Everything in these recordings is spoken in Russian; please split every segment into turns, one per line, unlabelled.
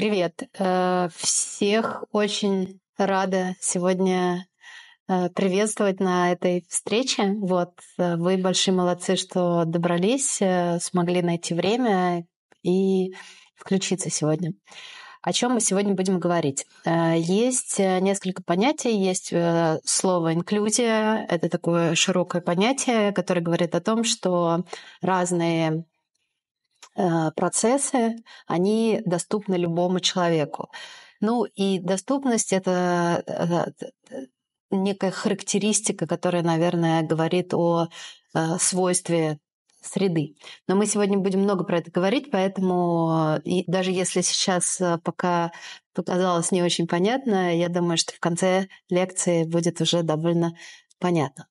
Привет. Э, всех очень рада сегодня э, приветствовать на этой встрече. Вот, э, вы большие молодцы, что добрались, смогли найти время и включиться сегодня. О чем мы сегодня будем говорить? Есть несколько понятий. Есть слово инклюзия. Это такое широкое понятие, которое говорит о том, что разные Э, процессы, они доступны любому человеку. Ну и доступность это э, э, некая характеристика, которая, наверное, говорит о свойстве среды. Но мы сегодня будем много про это говорить, поэтому и даже если сейчас пока показалось не очень понятно, я думаю, что в конце лекции будет уже довольно понятно.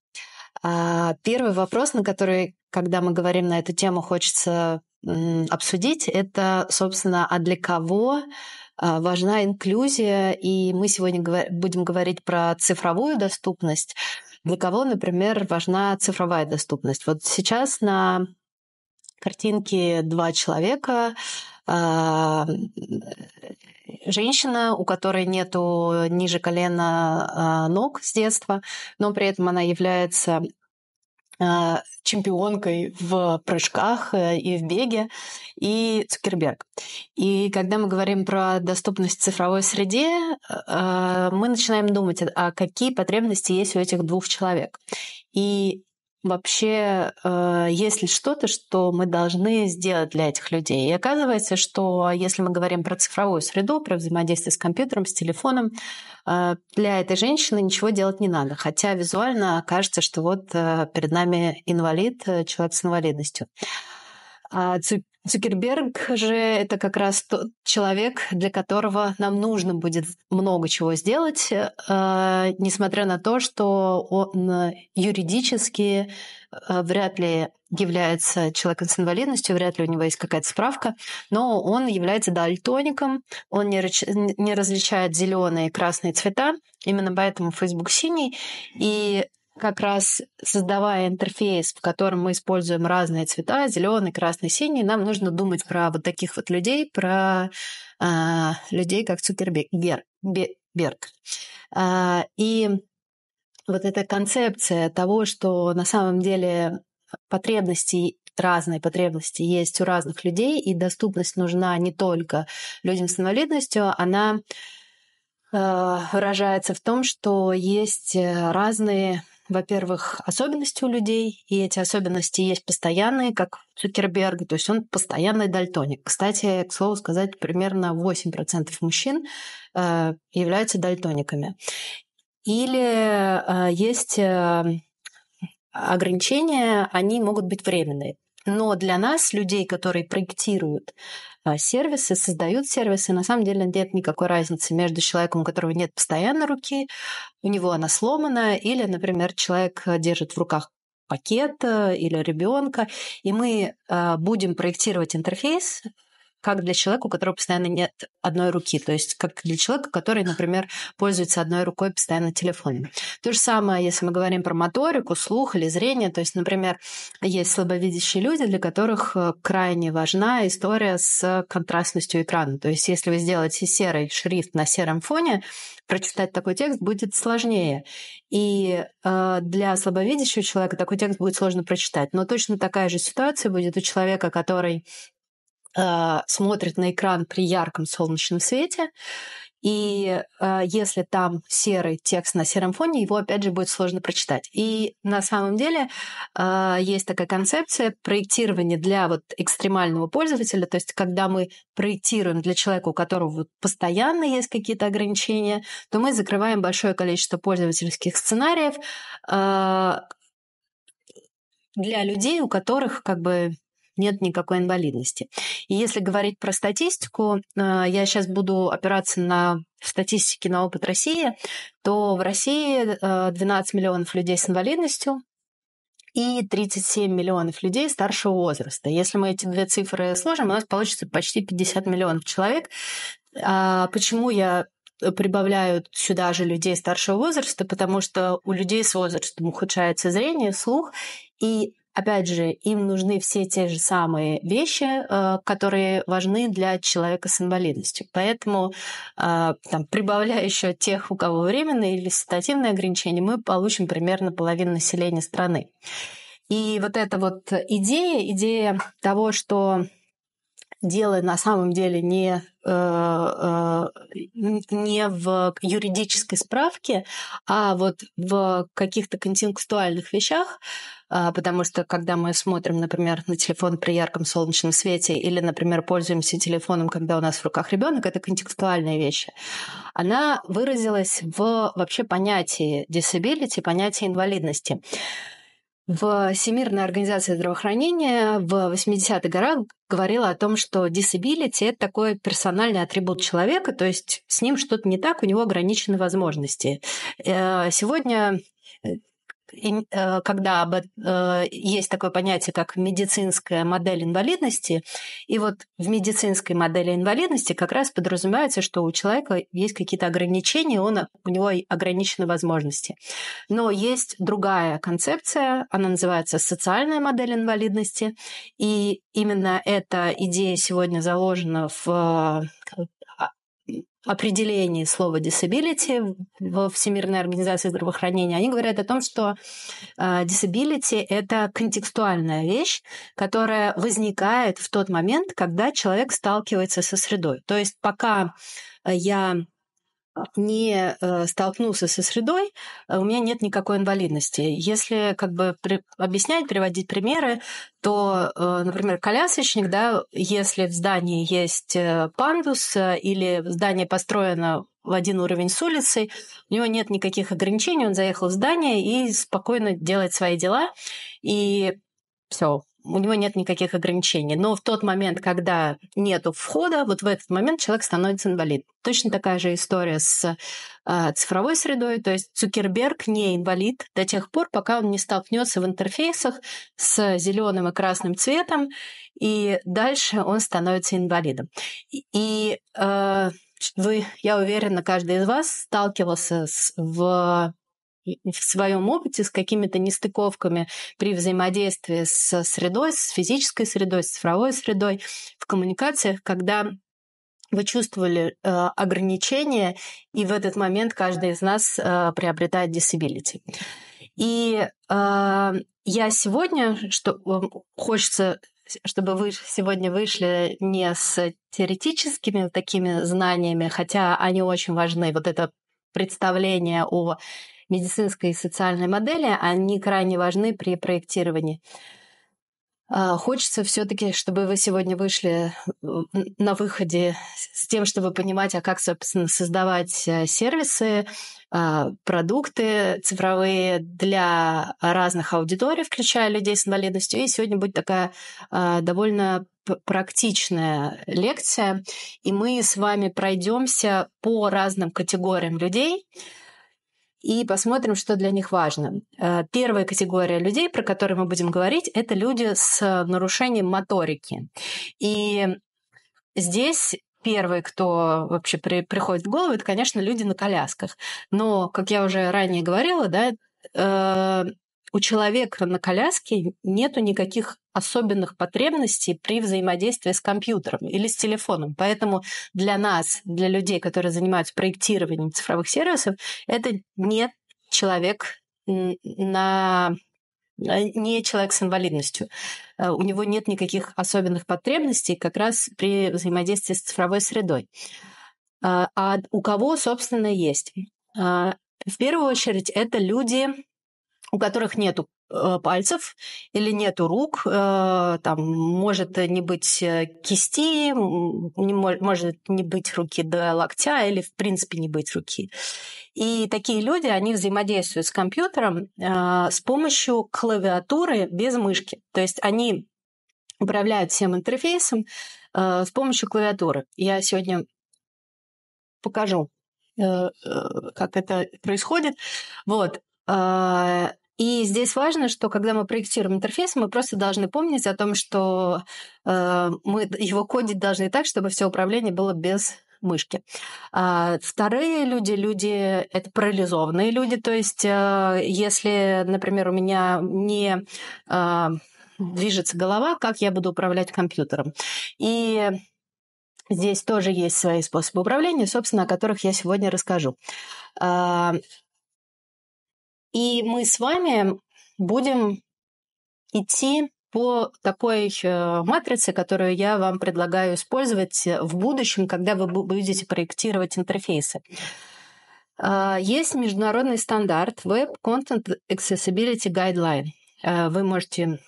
А, первый вопрос, на который когда мы говорим на эту тему, хочется обсудить, это, собственно, а для кого а, важна инклюзия, и мы сегодня будем говорить про цифровую доступность. Для кого, например, важна цифровая доступность? Вот сейчас на картинке два человека, а, женщина, у которой нету ниже колена а, ног с детства, но при этом она является а, чемпионкой в прыжках э, и в беге, и Цукерберг. И когда мы говорим про доступность в цифровой среде, а, мы начинаем думать, а какие потребности есть у этих двух человек. И вообще э, есть ли что-то, что мы должны сделать для этих людей. И оказывается, что а, если мы говорим про цифровую среду, про взаимодействие с компьютером, с телефоном, э, для этой женщины ничего делать не надо. Хотя визуально кажется, что вот э, перед нами инвалид, э, человек с инвалидностью. А Цукерберг же это как раз тот человек, для которого нам нужно будет много чего сделать, э, несмотря на то, что он юридически э, вряд ли является человеком с инвалидностью, вряд ли у него есть какая-то справка, но он является дальтоником, он не, рач... не различает зеленые и красные цвета, именно поэтому Facebook синий, и как раз создавая интерфейс, в котором мы используем разные цвета, зеленый, красный, синий, нам нужно думать про вот таких вот людей, про э, людей, как Цукерберг. Э, а, и вот эта концепция того, что на самом деле потребности разные потребности есть у разных людей, и доступность нужна не только людям с инвалидностью, она а, выражается в том, что есть э, разные во-первых, особенности у людей, и эти особенности есть постоянные, как Цукерберг, то есть он постоянный дальтоник. Кстати, к слову сказать, примерно 8% мужчин э, являются дальтониками. Или э, есть э, ограничения, они могут быть временные. Но для нас, людей, которые проектируют а, сервисы, создают сервисы. На самом деле нет никакой разницы между человеком, у которого нет постоянно руки, у него она сломана, или, например, человек э, держит в руках пакет э, или ребенка, и мы а, будем проектировать интерфейс, как для человека, у которого постоянно нет одной руки. То есть как для человека, который, например, пользуется одной рукой постоянно телефоном. То же самое, если мы говорим про моторику, слух или зрение. То есть, например, есть слабовидящие люди, для которых э, крайне важна история с контрастностью экрана. То есть если вы сделаете серый шрифт на сером фоне, прочитать такой текст будет сложнее. И э, для слабовидящего человека такой текст будет сложно прочитать. Но точно такая же ситуация будет у человека, который а, смотрит на экран при ярком солнечном свете, и э, если там серый текст на сером фоне, его опять же будет сложно прочитать. И на самом деле э, есть такая концепция проектирования для вот экстремального пользователя, то есть когда мы проектируем для человека, у которого постоянно есть какие-то ограничения, то мы закрываем большое количество пользовательских сценариев э, для людей, у которых как бы нет никакой инвалидности. И если говорить про статистику, э, я сейчас буду опираться на статистики на опыт России, то в России 12 э, миллионов людей с инвалидностью, и 37 миллионов людей старшего возраста. Если мы эти две цифры сложим, у нас получится почти 50 миллионов человек. А почему я прибавляют сюда же людей старшего возраста, потому что у людей с возрастом ухудшается зрение, слух, и Опять же, им нужны все те же самые вещи, э, которые важны для человека с инвалидностью. Поэтому, э, там, прибавляя еще тех, у кого временные или ситуативные ограничения, мы получим примерно половину населения страны. И вот эта вот идея, идея того, что дело на самом деле не, э, э, не в юридической справке, а вот в каких-то контекстуальных вещах, а, потому что когда мы смотрим, например, на телефон при ярком солнечном свете или, например, пользуемся телефоном, когда у нас в руках ребенок, это контекстуальные вещи. Она выразилась в вообще понятии disability, понятии инвалидности. В Всемирной организации здравоохранения в 80-х годах говорила о том, что disability — это такой персональный атрибут человека, то есть с ним что-то не так, у него ограничены возможности. Э, сегодня Э, когда э, есть такое понятие, как медицинская модель инвалидности, и вот в медицинской модели инвалидности как раз подразумевается, что у человека есть какие-то ограничения, он, у него ограничены возможности. Но есть другая концепция, она называется социальная модель инвалидности, и именно эта идея сегодня заложена в э, определении слова disability во Всемирной организации здравоохранения, они говорят о том, что э, disability — это контекстуальная вещь, которая возникает в тот момент, когда человек сталкивается со средой. То есть пока э, я а, не э, столкнулся со средой, э, у меня нет никакой инвалидности. Если как бы при... объяснять, приводить примеры, то, э, например, колясочник, да, если в здании есть пандус или здание построено в один уровень с улицей, у него нет никаких ограничений, он заехал в здание и спокойно делает свои дела. И все, у него нет никаких ограничений. Но в тот момент, когда нет входа, вот в этот момент человек становится инвалид. Точно такая же история с э, цифровой средой. То есть Цукерберг не инвалид до тех пор, пока он не столкнется в интерфейсах с зеленым и красным цветом, и дальше он становится инвалидом. И э, вы, я уверена, каждый из вас сталкивался с, в в своем опыте с какими-то нестыковками при взаимодействии с средой, с физической средой, с цифровой средой, в коммуникациях, когда вы чувствовали э, ограничения, и в этот момент каждый из нас э, приобретает disability. И э, я сегодня, что э, хочется чтобы вы сегодня вышли не с теоретическими такими знаниями, хотя они очень важны. Вот это представление о медицинской и социальной модели, они крайне важны при проектировании. А, хочется все-таки, чтобы вы сегодня вышли на выходе с тем, чтобы понимать, а как, собственно, создавать э, сервисы, а, продукты цифровые для разных аудиторий, включая людей с инвалидностью. И сегодня будет такая а, довольно практичная лекция, и мы с вами пройдемся по разным категориям людей, и посмотрим, что для них важно. Э, первая категория людей, про которые мы будем говорить, это люди с нарушением моторики. И здесь первые, кто вообще при, приходит в голову, это, конечно, люди на колясках. Но, как я уже ранее говорила, да, э, у человека на коляске нет никаких особенных потребностей при взаимодействии с компьютером или с телефоном. Поэтому для нас, для людей, которые занимаются проектированием цифровых сервисов, это не человек на э, не человек с инвалидностью. Э, у него нет никаких особенных потребностей как раз при взаимодействии с цифровой средой. Э, а у кого, собственно, есть? В первую очередь, это люди, у которых нету э, пальцев или нету рук, э, там может не быть э, кисти, может не быть руки до локтя или в принципе не быть руки. И такие люди, они взаимодействуют с компьютером с помощью клавиатуры без мышки. То есть они управляют всем интерфейсом с помощью клавиатуры. Я сегодня покажу как это происходит. Вот. А, и здесь важно, что когда мы проектируем интерфейс, мы просто должны помнить о том, что э, мы его кодить должны так, чтобы все управление было без мышки. Вторые а, люди, люди это парализованные люди, то есть э, если, например, у меня не э, движется голова, как я буду управлять компьютером. И здесь тоже есть свои способы управления, собственно, о которых я сегодня расскажу. А, и мы с вами будем идти по такой матрице, которую я вам предлагаю использовать в будущем, когда вы будете проектировать интерфейсы. А, есть международный стандарт Web Content Accessibility Guideline. А, вы можете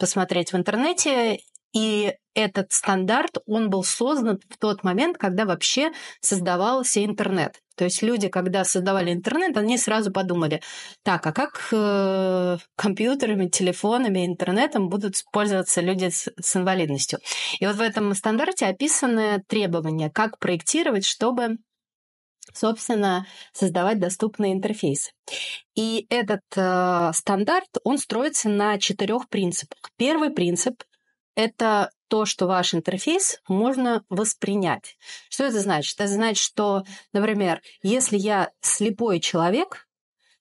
посмотреть в интернете и этот стандарт, он был создан в тот момент, когда вообще создавался интернет. То есть люди, когда создавали интернет, они сразу подумали, так, а как э, компьютерами, телефонами, интернетом будут пользоваться люди с, с инвалидностью? И вот в этом стандарте описаны требования, как проектировать, чтобы собственно, создавать доступные интерфейсы. И этот э, стандарт, он строится на четырех принципах. Первый принцип это то, что ваш интерфейс можно воспринять. Что это значит? Это значит, что, например, если я слепой человек,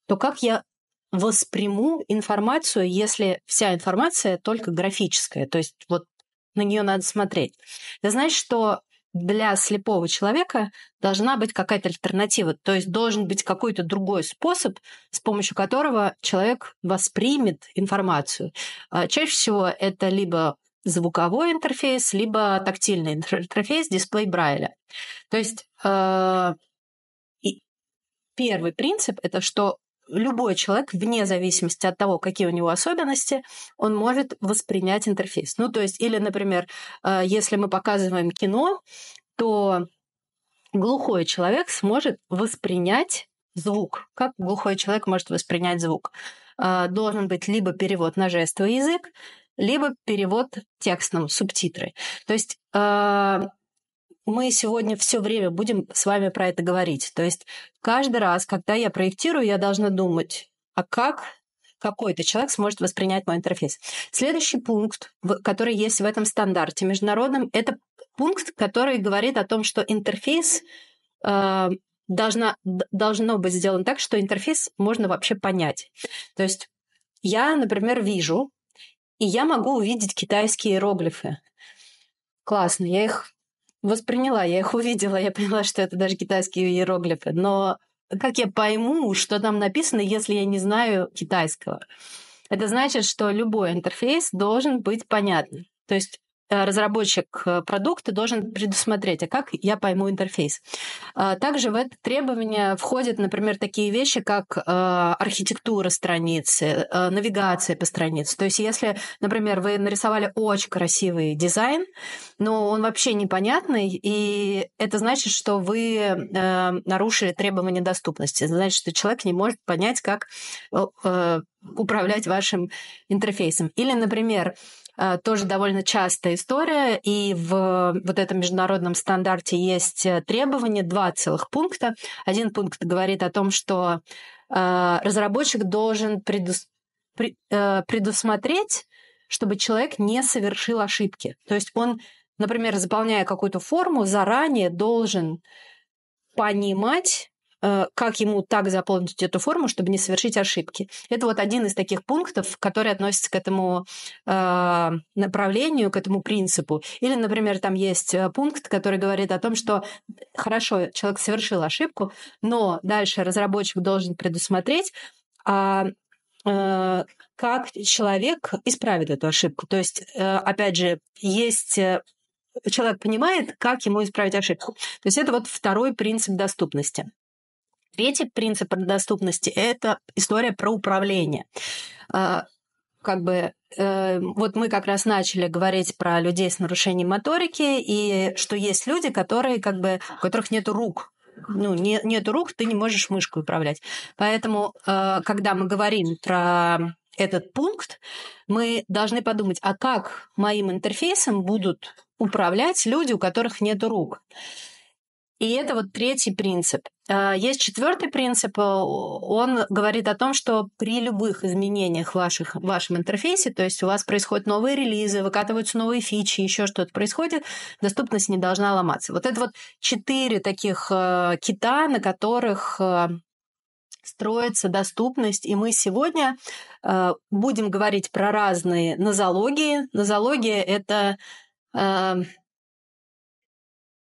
то как я восприму информацию, если вся информация только графическая, то есть вот на нее надо смотреть. Это значит, что для слепого человека должна быть какая-то альтернатива, то есть должен быть какой-то другой способ, с помощью которого человек воспримет информацию. А чаще всего это либо звуковой интерфейс, либо тактильный интерфейс, дисплей Брайля. То есть э, первый принцип это что любой человек, вне зависимости от того, какие у него особенности, он может воспринять интерфейс. Ну, то есть, или, например, э, если мы показываем кино, то глухой человек сможет воспринять звук. Как глухой человек может воспринять звук? Э, должен быть либо перевод на жестовый язык, либо перевод текстом, субтитры. То есть э, мы сегодня все время будем с вами про это говорить. То есть каждый раз, когда я проектирую, я должна думать, а как какой-то человек сможет воспринять мой интерфейс. Следующий пункт, который есть в этом стандарте международном, это пункт, который говорит о том, что интерфейс э, должна, должно быть сделан так, что интерфейс можно вообще понять. То есть я, например, вижу, и я могу увидеть китайские иероглифы. Классно, я их восприняла, я их увидела, я поняла, что это даже китайские иероглифы. Но как я пойму, что там написано, если я не знаю китайского? Это значит, что любой интерфейс должен быть понятным. То есть Э, разработчик э, продукта должен предусмотреть, а как я пойму интерфейс. Э, также в это требование входят, например, такие вещи, как архитектура страницы, навигация по странице. То есть если, например, вы нарисовали очень красивый дизайн, но он вообще непонятный, и это значит, что вы нарушили требования доступности. Это значит, что человек не может понять, как управлять вашим интерфейсом. Или, например, Э, тоже довольно частая история, и в вот этом международном стандарте есть э, требования, два целых пункта. Один пункт говорит о том, что э, разработчик должен предус... предусмотреть, чтобы человек не совершил ошибки. То есть он, например, заполняя какую-то форму, заранее должен понимать, Э, как ему так заполнить эту форму, чтобы не совершить ошибки. Это вот один из таких пунктов, который относится к этому э, направлению, к этому принципу. Или, например, там есть э, пункт, который говорит о том, что хорошо, человек совершил ошибку, но дальше разработчик должен предусмотреть, э, э, как человек исправит эту ошибку. То есть, э, опять же, есть э, человек понимает, как ему исправить ошибку. То есть это вот второй принцип доступности. Третий принцип доступности – это история про управление. А, как бы э, вот мы как раз начали говорить про людей с нарушением моторики, и что есть люди, которые как бы, у которых нет рук, ну, не, нет рук, ты не можешь мышкой управлять. Поэтому, э, когда мы говорим про этот пункт, мы должны подумать, а как моим интерфейсом будут управлять люди, у которых нет рук. И это вот третий принцип. А, есть четвертый принцип, э, он говорит о том, что при любых изменениях ваших, в вашем интерфейсе, то есть у вас происходят новые релизы, выкатываются новые фичи, еще что-то происходит, доступность не должна ломаться. Вот это вот четыре таких э, кита, на которых э, строится доступность. И мы сегодня э, будем говорить про разные нозологии. Нозология — это э,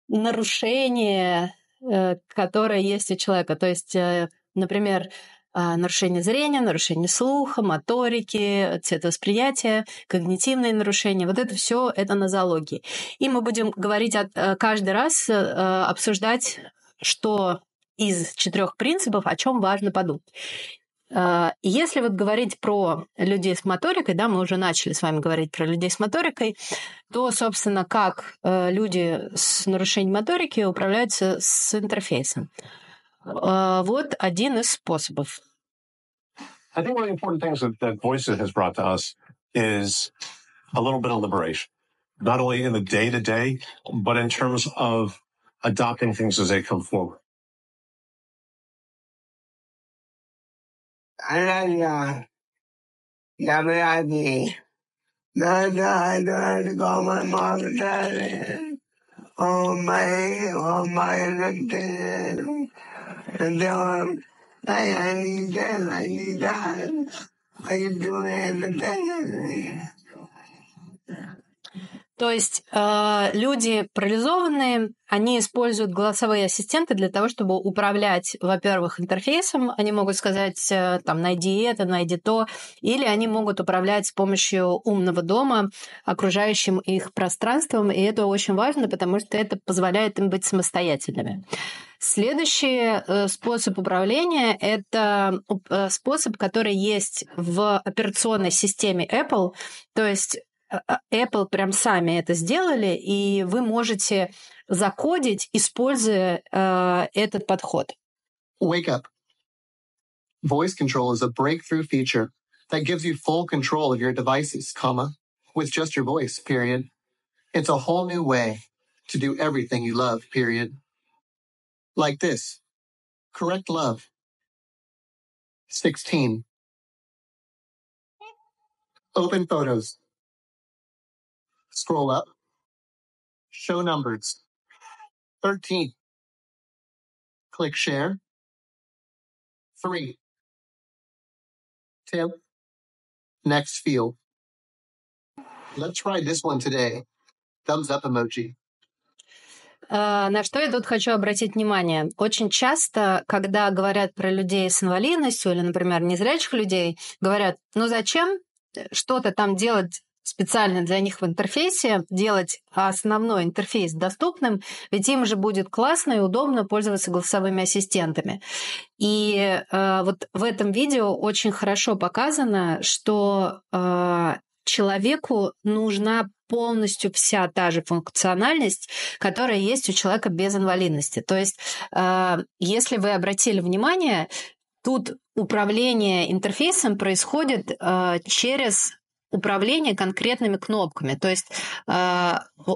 нарушение, э, которое есть у человека. То есть, э, например, а, нарушение зрения, нарушение слуха, моторики, цветовосприятия, когнитивные нарушения. Вот это все это нозологии. И мы будем говорить э, каждый раз, обсуждать, что из четырех принципов, о чем важно подумать. А, если вот говорить про людей с моторикой, да, мы уже начали с вами говорить про людей с моторикой, то, собственно, как э, люди с нарушением моторики управляются с интерфейсом. А, вот один из способов.
I think one of the important things that, that Voices has brought to us is a little bit of liberation, not only in the day to day, but in terms of adopting things as they come forward. I love No, no, I don't have to call my mom Oh, my, oh, my, and And they were, hey, I need that, I need that. Are you doing anything?
То есть э, люди парализованные, они используют голосовые ассистенты для того, чтобы управлять, во-первых, интерфейсом. Они могут сказать, э, там, найди это, найди то. Или они могут управлять с помощью умного дома, окружающим их пространством. И это очень важно, потому что это позволяет им быть самостоятельными. Следующий э, способ управления – это э, способ, который есть в операционной системе Apple. То есть Apple прям сами это сделали, и вы можете закодить, используя э, этот подход. Wake up. Voice control is a breakthrough
feature that gives you full control of your devices, comma, with just your voice, period. It's a whole new way to do everything you love, period. Like this. Correct love. 16. Open photos. Scroll up. Show numbers. 13. Click share. 3. Tip. Next field. Let's try this one today. Thumbs up emoji.
Э, на что я тут хочу обратить внимание? Очень часто, когда говорят про людей с инвалидностью или, например, незрячих людей, говорят, ну зачем э, что-то там делать специально для них в интерфейсе, делать основной интерфейс доступным, ведь им же будет классно и удобно пользоваться голосовыми ассистентами. И э, вот в этом видео очень хорошо показано, что э, человеку нужна полностью вся та же функциональность, которая есть у человека без инвалидности. То есть, э, если вы обратили внимание, тут управление интерфейсом происходит э, через управление конкретными кнопками. То есть э, э,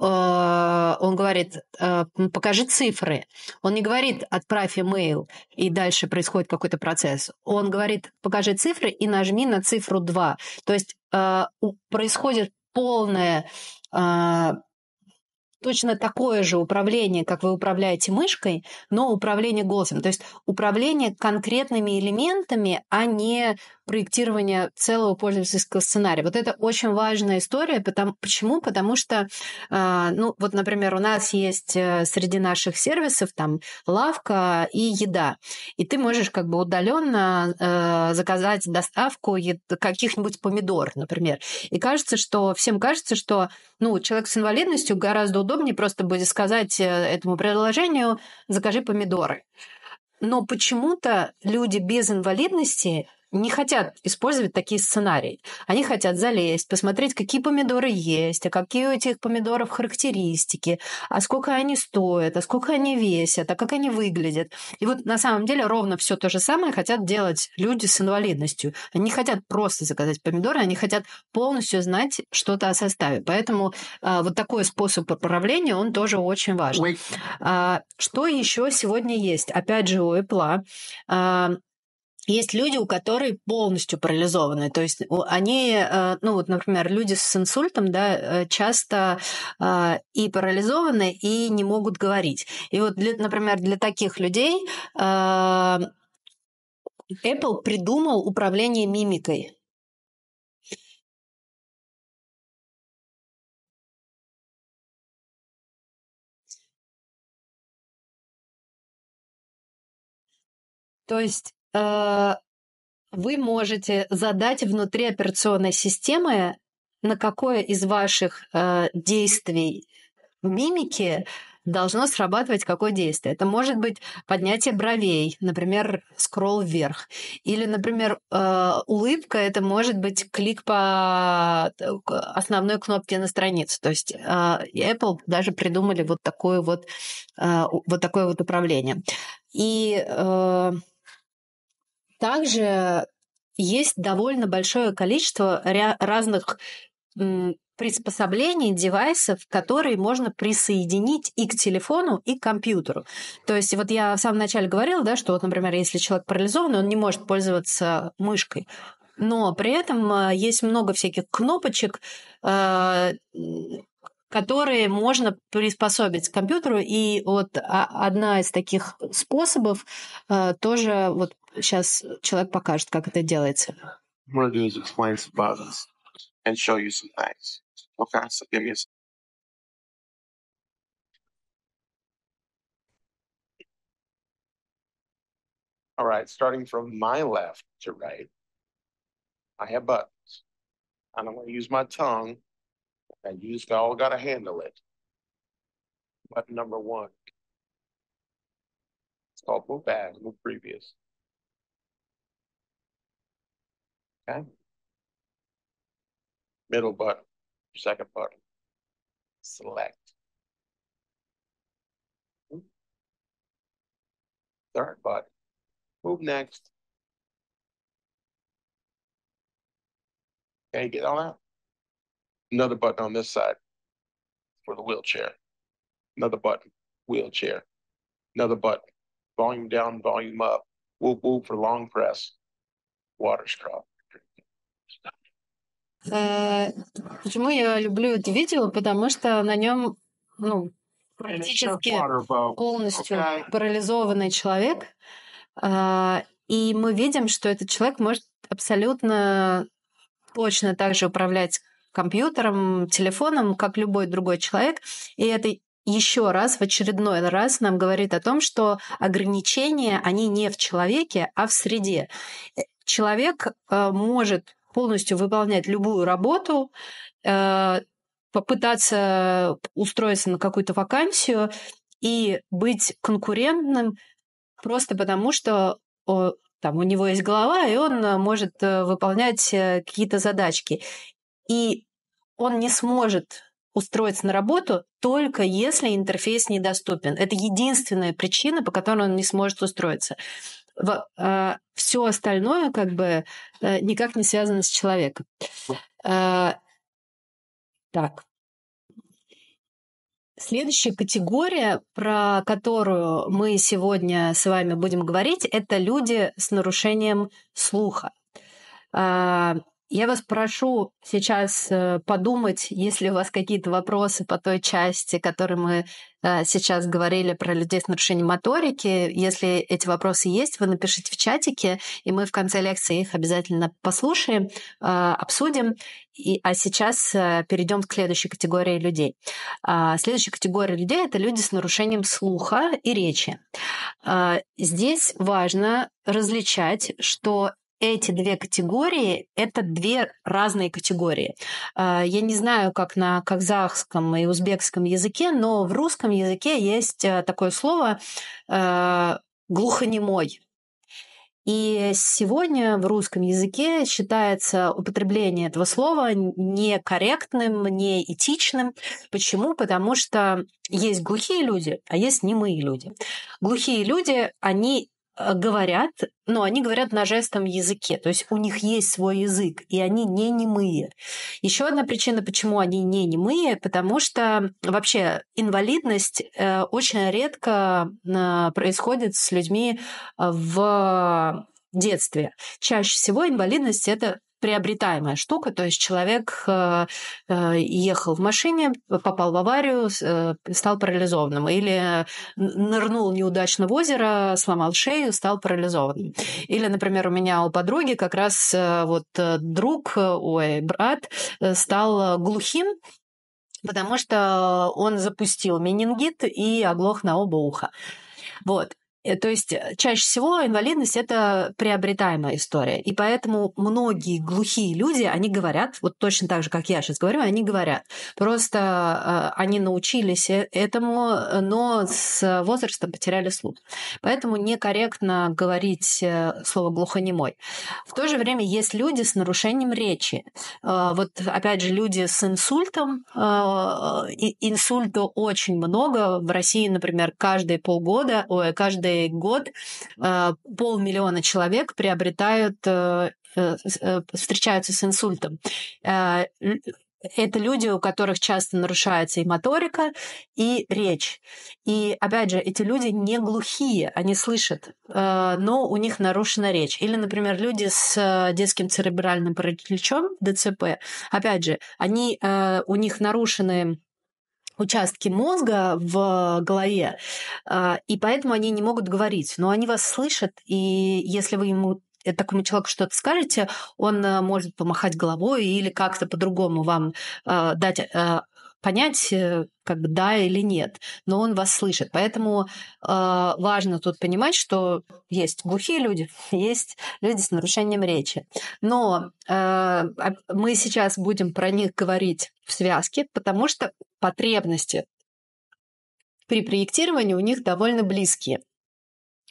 он говорит, э, покажи цифры. Он не говорит, отправь имейл, и дальше происходит какой-то процесс. Он говорит, покажи цифры и нажми на цифру 2. То есть э, происходит полное э, точно такое же управление, как вы управляете мышкой, но управление голосом. То есть управление конкретными элементами, а не проектирование целого пользовательского сценария. Вот это очень важная история. Потому, почему? Потому что, а, ну, вот, например, у нас есть э, среди наших сервисов там лавка и еда. И ты можешь как бы удаленно э, заказать доставку каких-нибудь помидор, например. И кажется, что всем кажется, что ну, человек с инвалидностью гораздо удобнее просто будет сказать э, этому приложению «закажи помидоры». Но почему-то люди без инвалидности не хотят использовать такие сценарии. Они хотят залезть, посмотреть, какие помидоры есть, а какие у этих помидоров характеристики, а сколько они стоят, а сколько они весят, а как они выглядят. И вот на самом деле ровно все то же самое хотят делать люди с инвалидностью. Они не хотят просто заказать помидоры, они хотят полностью знать что-то о составе. Поэтому а, вот такой способ управления, он тоже очень важен. А, что еще сегодня есть? Опять же, у Apple а, есть люди, у которых полностью парализованы. То есть они, э, ну вот, например, люди с инсультом, да, э, часто э, и парализованы, и не могут говорить. И вот, для, например, для таких людей Apple придумал
управление мимикой.
То есть Э, вы можете задать внутри операционной системы, на какое из ваших э, действий мимики должно срабатывать какое действие. Это может быть поднятие бровей, например, скролл вверх. Или, например, э, улыбка, это может быть клик по основной кнопке на странице. То есть Apple даже придумали вот такое вот, вот, такое вот управление. И также есть довольно большое количество разных приспособлений, девайсов, которые можно присоединить и к телефону, и к компьютеру. То есть вот я в самом начале говорила, да, что вот, например, если человек парализованный, он не может пользоваться мышкой. Но при этом э, есть много всяких кнопочек, э, которые можно приспособить к компьютеру. И вот а, одна из таких способов э, тоже вот сейчас человек покажет, как это делается.
All right, starting from my left to right, I have buttons. And I'm going to use my tongue and you just all got to handle it. Button number one. It's called move back, move previous. Okay. Middle button, second button, select. Third button, move next. Okay, get all that? another button on this side for the wheelchair, another button, wheelchair, another button, volume down, volume up, whoop whoop for long press, water straw.
Э, почему я люблю это видео? Потому что на нем ну,
практически
полностью парализованный человек. А, и мы видим, что этот человек может абсолютно точно так же управлять компьютером, телефоном, как любой другой человек. И это еще раз, в очередной раз нам говорит о том, что ограничения, они не в человеке, а в среде. Э, человек э, может полностью выполнять любую работу, э, попытаться устроиться на какую-то вакансию и быть конкурентным просто потому, что там у него есть голова, и он может выполнять какие-то задачки. И он не сможет устроиться на работу только если интерфейс недоступен. Это единственная причина, по которой он не сможет устроиться. А, Все остальное как бы э, никак не связано с человеком. А, так. Следующая категория, про которую мы сегодня с вами будем говорить, это люди с нарушением слуха. А, я вас прошу сейчас э, подумать, если у вас какие-то вопросы по той части, которой мы э, сейчас говорили про людей с нарушением моторики. Если эти вопросы есть, вы напишите в чатике, и мы в конце лекции их обязательно послушаем, э, обсудим. И, а сейчас перейдем к следующей категории людей. А, следующая категория людей это люди с нарушением слуха и речи. А, здесь важно различать, что эти две категории — это две разные категории. А, я не знаю, как на казахском и узбекском языке, но в русском языке есть а, такое слово а, «глухонемой». И сегодня в русском языке считается употребление этого слова некорректным, неэтичным. Почему? Потому что есть глухие люди, а есть немые люди. Глухие люди, они Э, говорят, но они говорят на жестом языке, то есть у них есть свой язык, и они не немые. Еще одна причина, почему они не немые, потому что вообще инвалидность э, очень редко э, происходит с людьми в детстве. Чаще всего инвалидность это приобретаемая штука, то есть человек э, э, ехал в машине, попал в аварию, э, стал парализованным, или нырнул неудачно в озеро, сломал шею, стал парализованным. Или, например, у меня у подруги как раз вот друг, ой, брат стал глухим, потому что он запустил менингит и оглох на оба уха. Вот. Э, то есть э, чаще всего инвалидность это приобретаемая история. И поэтому многие глухие люди, они говорят, вот точно так же, как я сейчас говорю, они говорят. Просто э, они научились этому, но с возрастом потеряли слух. Поэтому некорректно говорить слово глухонемой. В то же время есть люди с нарушением речи. Вот опять же, люди с инсультом. Инсульта очень много. В России, например, каждые полгода, ой, каждый каждый год а, полмиллиона человек приобретают, э, э, э, встречаются с инсультом. Это люди, у которых часто нарушается и моторика, и речь. И опять же, эти люди не глухие, они слышат, но у них нарушена речь. Или, например, люди с детским церебральным параличом, ДЦП, опять же, они, у них нарушены участки мозга в голове, а, и поэтому они не могут говорить, но они вас слышат, и если вы ему э, такому человеку что-то скажете, он э, может помахать головой или как-то по-другому вам а, дать а, понять, э, как да или нет, но он вас слышит. Поэтому э, важно тут понимать, что есть глухие люди, есть люди с нарушением речи. Но э, мы сейчас будем про них говорить в связке, потому что потребности при проектировании у них довольно близкие.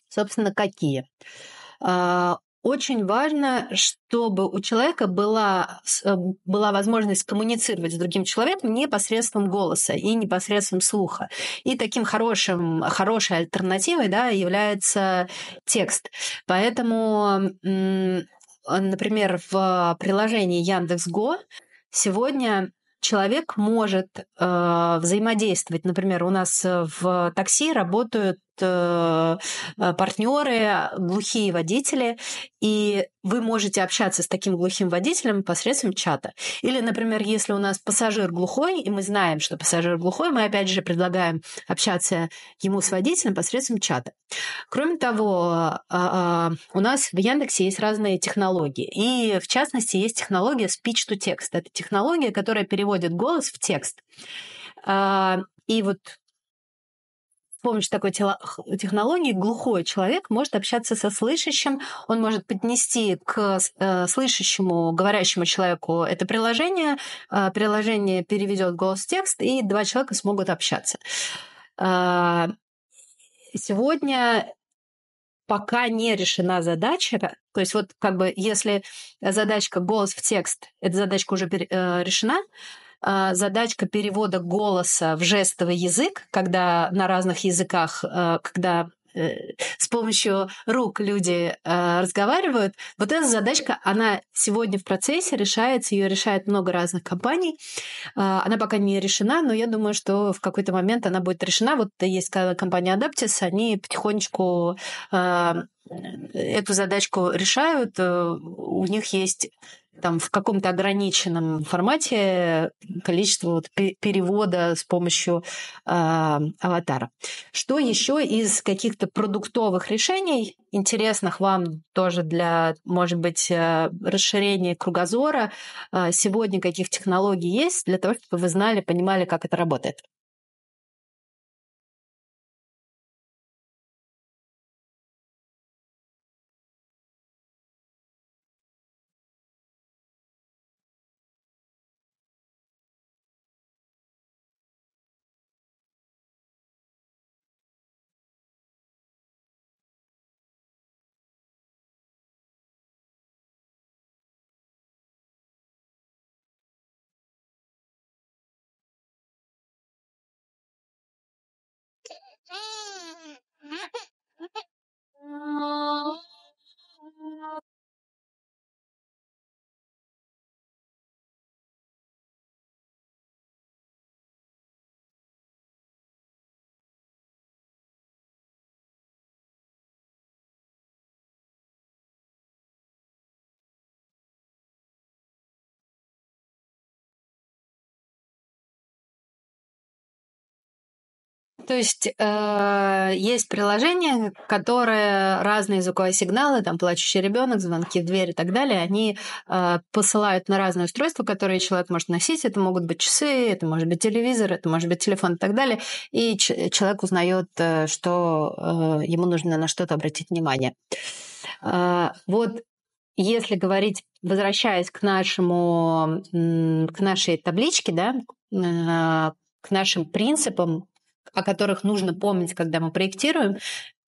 Собственно, какие? А, очень важно, чтобы у человека была, э, была возможность коммуницировать с другим человеком не посредством голоса и не посредством слуха. И таким хорошим, хорошей альтернативой да, является текст. Поэтому, например, в приложении Яндекс.Го сегодня человек может э, взаимодействовать. Например, у нас в такси работают Э, э, партнеры, глухие водители, и вы можете общаться с таким глухим водителем посредством чата. Или, например, если у нас пассажир глухой, и мы знаем, что пассажир глухой, мы опять же предлагаем общаться ему с водителем посредством чата. Кроме того, э, у нас в Яндексе есть разные технологии. И, в частности, есть технология speech to text. Это технология, которая переводит голос в текст. И вот помощью такой технологии глухой человек может общаться со слышащим, он может поднести к э, слышащему, говорящему человеку это приложение, э, приложение переведет голос в текст, и два человека смогут общаться. Э, сегодня пока не решена задача, то есть вот как бы если задачка голос в текст, эта задачка уже решена, а, задачка перевода голоса в жестовый язык, когда на разных языках, а, когда э, с помощью рук люди а, разговаривают. Вот эта задачка, она сегодня в процессе решается, ее решает много разных компаний. она пока не решена, но я думаю, что в какой-то момент она будет решена. Вот есть компания Adaptis, они потихонечку эту задачку решают. Э, у них есть там в каком-то ограниченном формате количество вот перевода с помощью э, аватара. Что еще из каких-то продуктовых решений, интересных вам тоже для, может быть, э, расширения кругозора, а, сегодня каких технологий есть для того, чтобы вы знали, понимали,
как это работает?
то есть э, есть приложения, которые разные звуковые сигналы, там плачущий ребенок, звонки в дверь и так далее, они э, посылают на разные устройства, которые человек может носить. Это могут быть часы, это может быть телевизор, это может быть телефон и так далее. И человек узнает, э, что э, ему нужно на что-то обратить внимание. Э, вот если говорить, возвращаясь к нашему, к нашей табличке, да, э, к нашим принципам, о которых нужно помнить, когда мы проектируем.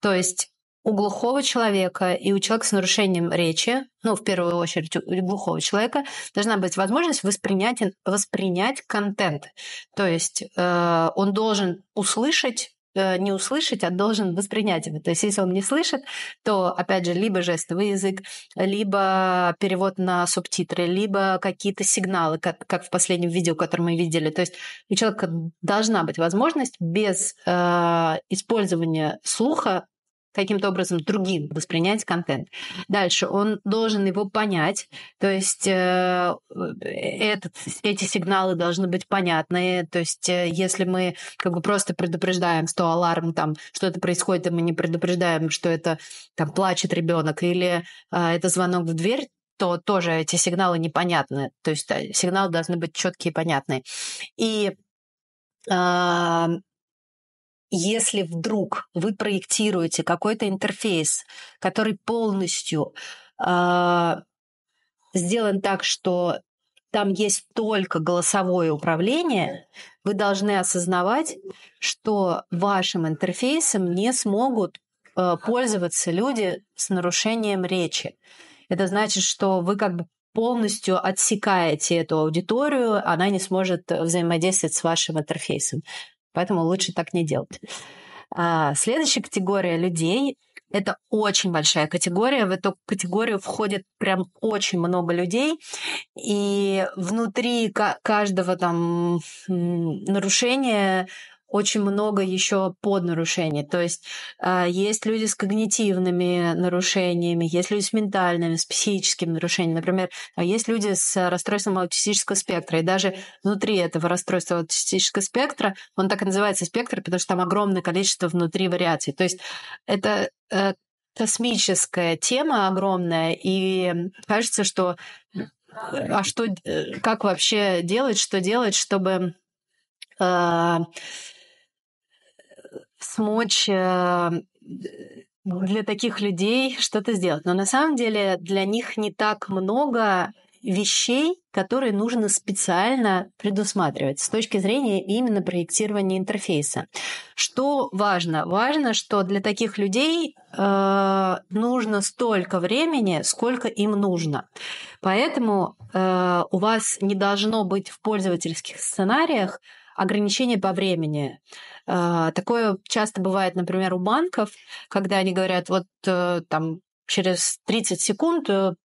То есть у глухого человека и у человека с нарушением речи, ну, в первую очередь у глухого человека, должна быть возможность воспринять, воспринять контент. То есть э, он должен услышать Э, не услышать, а должен воспринять это. То есть, если он не слышит, то, опять же, либо жестовый язык, либо перевод на субтитры, либо какие-то сигналы, как, как в последнем видео, которое мы видели. То есть у человека должна быть возможность без э, использования слуха каким-то образом другим воспринять контент. Дальше он должен его понять, то есть э, этот, эти сигналы должны быть понятны, то есть э, если мы как бы просто предупреждаем, что аларм там что-то происходит, и мы не предупреждаем, что это там плачет ребенок или э, это звонок в дверь, то тоже эти сигналы непонятны, то есть э, сигналы должны быть четкие и понятные. И э, если вдруг вы проектируете какой-то интерфейс, который полностью э, сделан так, что там есть только голосовое управление, вы должны осознавать, что вашим интерфейсом не смогут э, пользоваться люди с нарушением речи. Это значит, что вы как бы полностью отсекаете эту аудиторию, она не сможет взаимодействовать с вашим интерфейсом. Поэтому лучше так не делать. А, следующая категория людей – это очень большая категория. В эту категорию входит прям очень много людей. И внутри каждого там нарушения очень много еще поднарушений. То есть э, есть люди с когнитивными нарушениями, есть люди с ментальными, с психическими нарушениями. Например, а, есть люди с расстройством аутистического спектра. И даже внутри этого расстройства аутистического спектра, он так и называется спектр, потому что там огромное количество внутри вариаций. То есть это э, космическая тема огромная, и кажется, что а что, э, как вообще делать, что делать, чтобы э, смочь э, для таких людей что-то сделать. Но на самом деле для них не так много вещей, которые нужно специально предусматривать с точки зрения именно проектирования интерфейса. Что важно? Важно, что для таких людей э, нужно столько времени, сколько им нужно. Поэтому э, у вас не должно быть в пользовательских сценариях ограничения по времени. А, такое часто бывает, например, у банков, когда они говорят, вот э, там через 30 секунд э,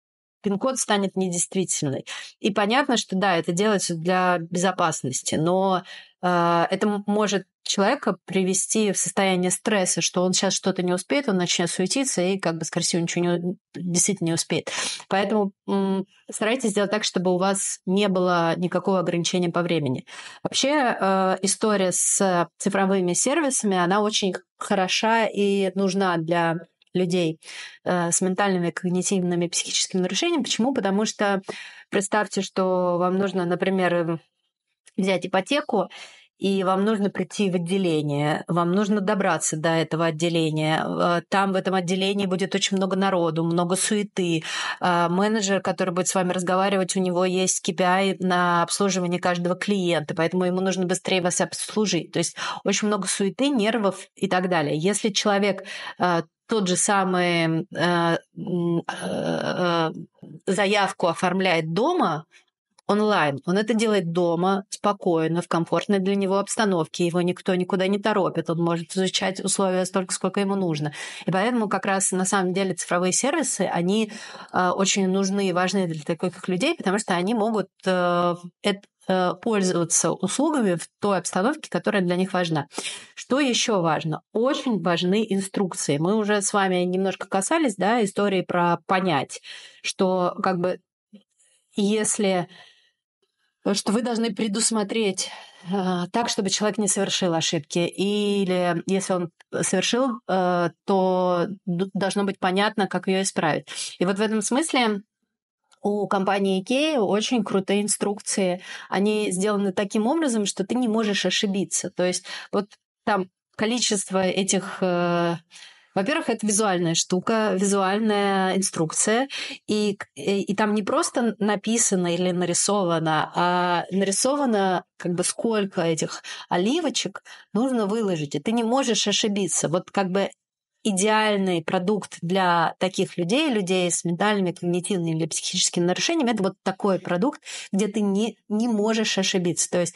пин-код станет недействительной. И понятно, что да, это делается для безопасности, но э, это может человека привести в состояние стресса, что он сейчас что-то не успеет, он начнет суетиться и, как бы, скорее всего, ничего не, действительно не успеет. Поэтому м, старайтесь сделать так, чтобы у вас не было никакого ограничения по времени. Вообще э, история с цифровыми сервисами, она очень хороша и нужна для людей э, с ментальными, когнитивными, психическими нарушениями. Почему? Потому что представьте, что вам нужно, например, взять ипотеку, и вам нужно прийти в отделение, вам нужно добраться до этого отделения. Э, там в этом отделении будет очень много народу, много суеты. Э, менеджер, который будет с вами разговаривать, у него есть KPI на обслуживание каждого клиента, поэтому ему нужно быстрее вас обслужить. То есть очень много суеты, нервов и так далее. Если человек тот же самый э, э, э, заявку оформляет дома онлайн. Он это делает дома, спокойно, в комфортной для него обстановке. Его никто никуда не торопит. Он может изучать условия столько, сколько ему нужно. И поэтому как раз на самом деле цифровые сервисы, они э, очень нужны и важны для таких людей, потому что они могут э, это Э, пользоваться услугами в той обстановке, которая для них важна. Что еще важно? Очень важны инструкции. Мы уже с вами немножко касались да, истории про понять, что как бы если что вы должны предусмотреть э, так, чтобы человек не совершил ошибки. Или если он совершил, э, то должно быть понятно, как ее исправить. И вот в этом смысле у компании IKEA очень крутые инструкции. Они сделаны таким образом, что ты не можешь ошибиться. То есть вот там количество этих... Э, во-первых, это визуальная штука, визуальная инструкция, и, и, э, и там не просто написано или нарисовано, а нарисовано как бы сколько этих оливочек нужно выложить, и ты не можешь ошибиться. Вот как бы идеальный продукт для таких людей, людей с ментальными, когнитивными или психическими нарушениями, это вот такой продукт, где ты не, не можешь ошибиться. То есть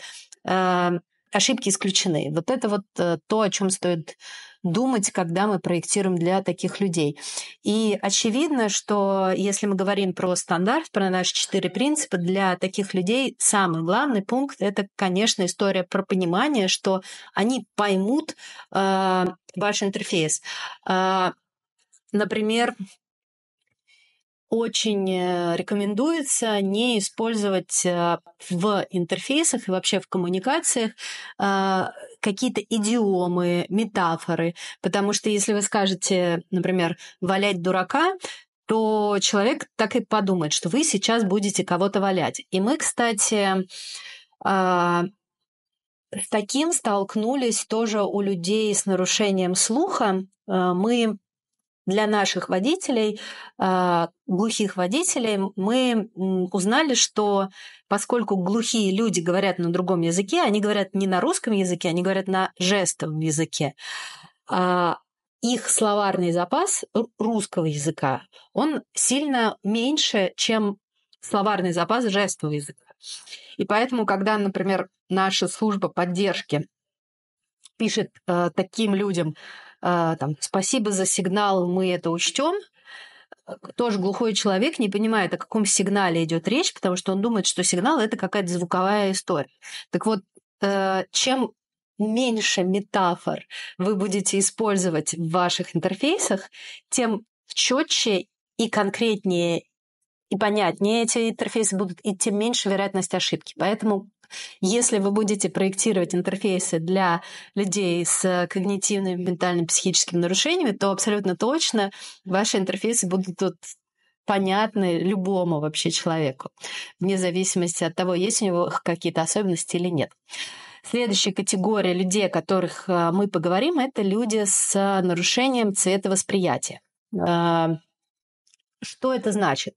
э, ошибки исключены. Вот это вот э, то, о чем стоит думать, когда мы проектируем для таких людей. И очевидно, что если мы говорим про стандарт, про наши четыре принципа, для таких людей самый главный пункт — это, конечно, история про понимание, что они поймут э, ваш интерфейс. Э, например, очень э, рекомендуется не использовать э, в интерфейсах и вообще в коммуникациях э, какие-то идиомы, метафоры, потому что если вы скажете, например, «валять дурака», то человек так и подумает, что вы сейчас будете кого-то валять. И мы, кстати, а, с таким столкнулись тоже у людей с нарушением слуха. Мы для наших водителей, а, глухих водителей, мы узнали, что поскольку глухие люди говорят на другом языке, они говорят не на русском языке, они говорят на жестовом языке. А, их словарный запас русского языка, он сильно меньше, чем словарный запас жестового языка. И поэтому, когда, например, наша служба поддержки пишет э, таким людям, а, там, спасибо за сигнал, мы это учтем. Э, тоже глухой человек не понимает, о каком сигнале идет речь, потому что он думает, что сигнал это какая-то звуковая история. Так вот, э, чем меньше метафор вы будете использовать в ваших интерфейсах, тем четче и конкретнее и понятнее эти интерфейсы будут, и тем меньше вероятность ошибки. Поэтому если вы будете проектировать интерфейсы для людей с когнитивными, ментальными, психическими нарушениями, то абсолютно точно ваши интерфейсы будут понятны любому вообще человеку, вне зависимости от того, есть у него какие-то особенности или нет. Следующая категория людей, о которых а, мы поговорим, это люди с нарушением цветовосприятия. А, что это значит?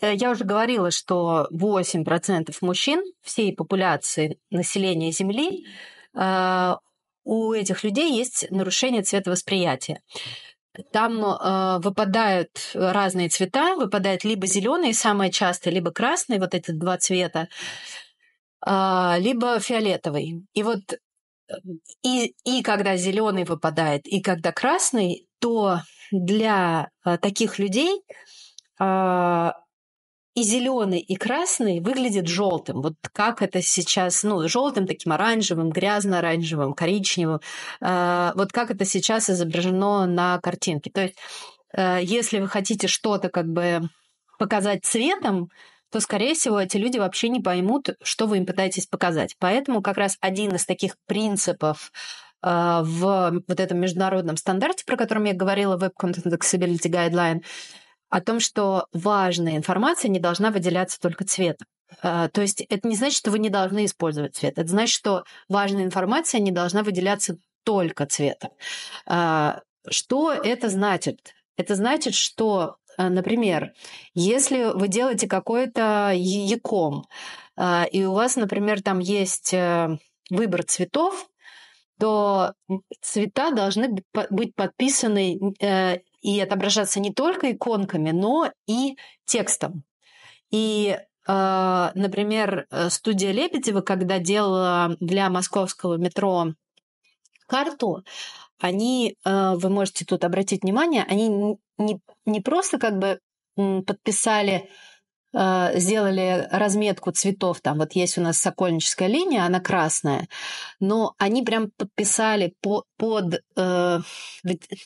Э, я уже говорила, что 8% мужчин всей популяции населения Земли а, у этих людей есть нарушение цветовосприятия. Там э, выпадают разные цвета, выпадает либо зеленый, самое частое, либо красный, вот эти два цвета, э, либо фиолетовый. И вот э, и, и когда зеленый выпадает, и когда красный, то для э, таких людей а, и зеленый, и красный выглядит желтым. Вот как это сейчас, ну, желтым, таким оранжевым, грязно-оранжевым, коричневым. А, вот как это сейчас изображено на картинке. То есть, э, если вы хотите что-то как бы показать цветом, то, скорее всего, эти люди вообще не поймут, что вы им пытаетесь показать. Поэтому как раз один из таких принципов э, в вот этом международном стандарте, про котором я говорила, Web Content Accessibility Guideline, о том, что важная информация не должна выделяться только цветом. Э, то есть это не значит, что вы не должны использовать цвет. Это значит, что важная информация не должна выделяться только цветом. Э, что это значит? Это значит, что, э, например, если вы делаете какой-то яком, и у вас, например, там есть выбор цветов, то цвета должны быть подписаны и отображаться не только иконками, но и текстом. И э, Например, э, студия Лебедева, когда делала для московского метро карту, они, э, вы можете тут обратить внимание, они не, не просто как бы подписали Э, сделали разметку цветов, там вот есть у нас сокольническая линия, она красная, но они прям подписали по, под, э,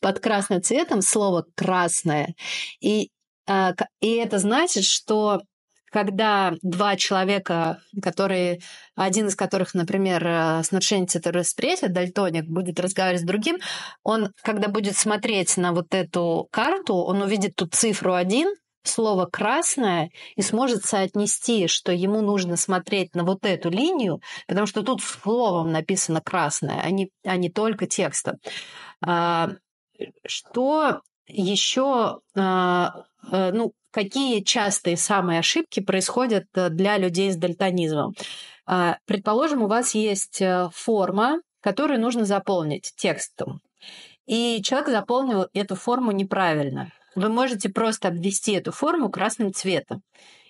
под красным цветом слово «красное». И, э, и это значит, что когда два человека, которые, один из которых, например, э, с нарушением цитороэспрессии, дальтоник, будет разговаривать с другим, он, когда будет смотреть на вот эту карту, он увидит тут цифру один слово «красное» и сможет соотнести, что ему нужно смотреть на вот эту линию, потому что тут словом написано «красное», а не, а не только текстом. А, что еще, а, э, ну, какие частые самые ошибки происходят э, для людей с дальтонизмом? А, предположим, у вас есть э, форма, которую нужно заполнить текстом. И человек заполнил эту форму неправильно вы можете просто обвести эту форму красным цветом.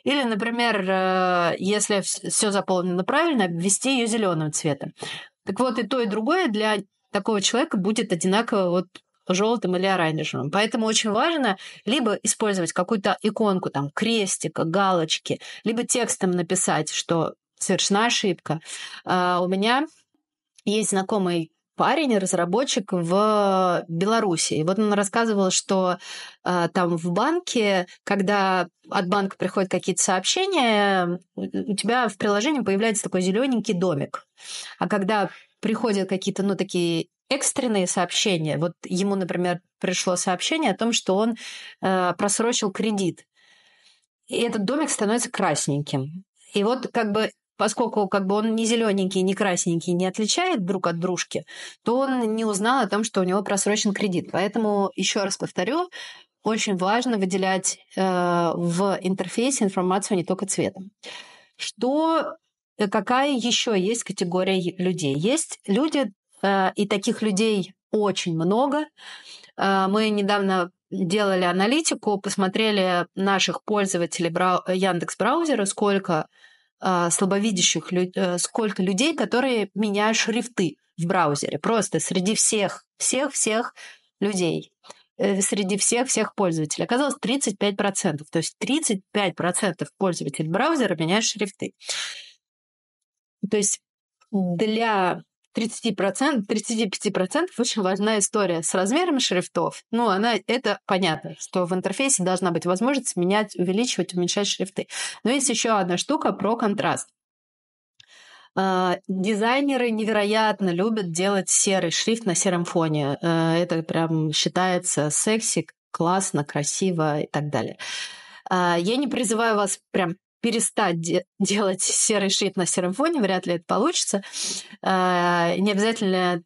Или, например, э, если все заполнено правильно, обвести ее зеленым цветом. Так вот, и то, и другое для такого человека будет одинаково вот желтым или оранжевым. Поэтому очень важно либо использовать какую-то иконку, там, крестика, галочки, либо текстом написать, что совершена ошибка. А, у меня есть знакомый парень, разработчик в Беларуси. И вот он рассказывал, что э, там в банке, когда от банка приходят какие-то сообщения, у тебя в приложении появляется такой зелененький домик. А когда приходят какие-то, ну, такие экстренные сообщения, вот ему, например, пришло сообщение о том, что он э, просрочил кредит. И этот домик становится красненьким. И вот как бы поскольку как бы он не зелененький, не красненький, не отличает друг от дружки, то он не узнал о том, что у него просрочен кредит. Поэтому, еще раз повторю, очень важно выделять э, в интерфейсе информацию не только цветом. Что, э, какая еще есть категория людей? Есть люди, э, и таких людей очень много. Э, мы недавно делали аналитику, посмотрели наших пользователей брау- Яндекс браузера, сколько а, слабовидящих, э, сколько людей, которые меняют шрифты в браузере. Просто среди всех, всех, всех людей э, среди всех-всех пользователей. Оказалось 35%. То есть 35% пользователей браузера меняют шрифты. То есть для 30%, 35% очень важная история с размерами шрифтов. Ну, она, это понятно, что в интерфейсе должна быть возможность менять, увеличивать, уменьшать шрифты. Но есть еще одна штука про контраст. А, дизайнеры невероятно любят делать серый шрифт на сером фоне. А, это прям считается секси, классно, красиво и так далее. А, я не призываю вас прям перестать де- делать серый шрифт на сером фоне, вряд ли это получится. Э, не обязательно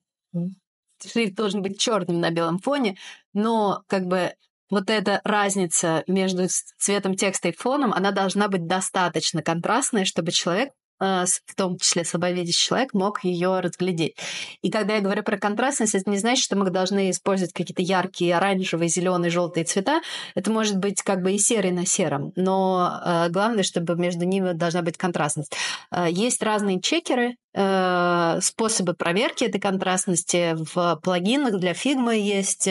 шрифт должен быть черным на белом фоне, но как бы вот эта разница между цветом текста и фоном, она должна быть достаточно контрастной, чтобы человек а, в том числе слабовидящий человек, мог ее разглядеть. И когда я говорю про контрастность, это не значит, что мы должны использовать какие-то яркие оранжевые, зеленые, желтые цвета. Это может быть как бы и серый на сером, но а, главное, чтобы между ними должна быть контрастность. А, есть разные чекеры, способы проверки этой контрастности. В плагинах для фигмы есть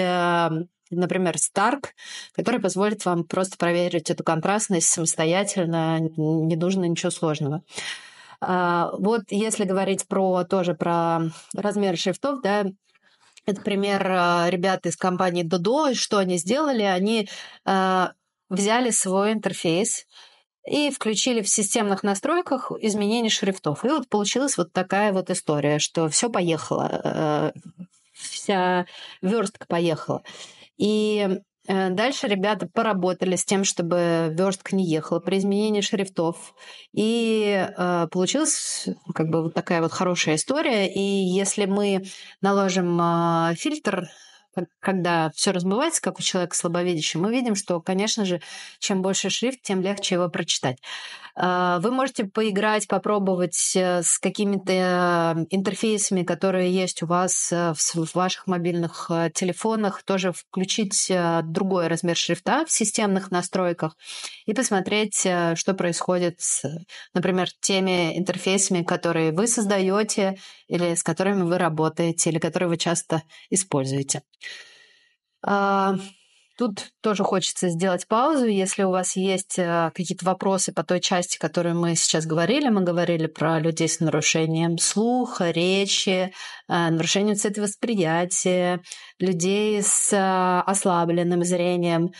например, Stark, который позволит вам просто проверить эту контрастность самостоятельно, не нужно ничего сложного. А, вот если говорить про тоже про размер шрифтов, да, это пример а, ребят из компании Dodo, что они сделали, они а, взяли свой интерфейс, и включили в системных настройках изменение шрифтов. И вот получилась вот такая вот история, что все поехало, э, вся верстка поехала. И Э, дальше ребята поработали с тем, чтобы верстка не ехала при изменении шрифтов. И э, получилась как бы вот такая вот хорошая история. И если мы наложим э, фильтр когда все размывается, как у человека слабовидящего, мы видим, что, конечно же, чем больше шрифт, тем легче его прочитать. А, вы можете поиграть, попробовать э, с какими-то интерфейсами, которые есть у вас э, в ваших мобильных э, телефонах, тоже включить другой размер шрифта в системных настройках и посмотреть, что происходит с, например, теми интерфейсами, которые вы создаете, или с которыми вы работаете, или которые вы часто используете. А, тут тоже хочется сделать паузу. Если у вас есть э, какие-то вопросы по той части, которую мы сейчас говорили, мы говорили про людей с нарушением слуха, речи, э, нарушением цветовосприятия, людей с э, ослабленным зрением,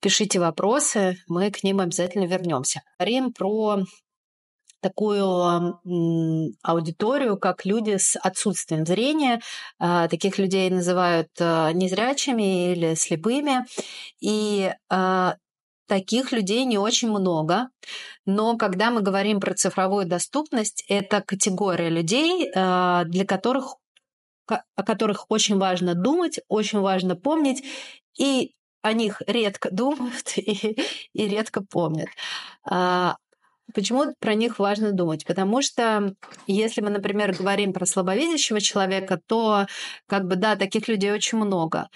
пишите вопросы, мы к ним обязательно вернемся. Говорим про такую аудиторию, как люди с отсутствием зрения. А, таких людей называют а, незрячими или слепыми. И а, таких людей не очень много. Но когда мы говорим про цифровую доступность, это категория людей, для которых о которых очень важно думать, очень важно помнить, и о них редко думают и, и редко помнят. Почему про них важно думать? Потому что если мы, например, говорим про слабовидящего человека, то как бы да, таких людей очень много.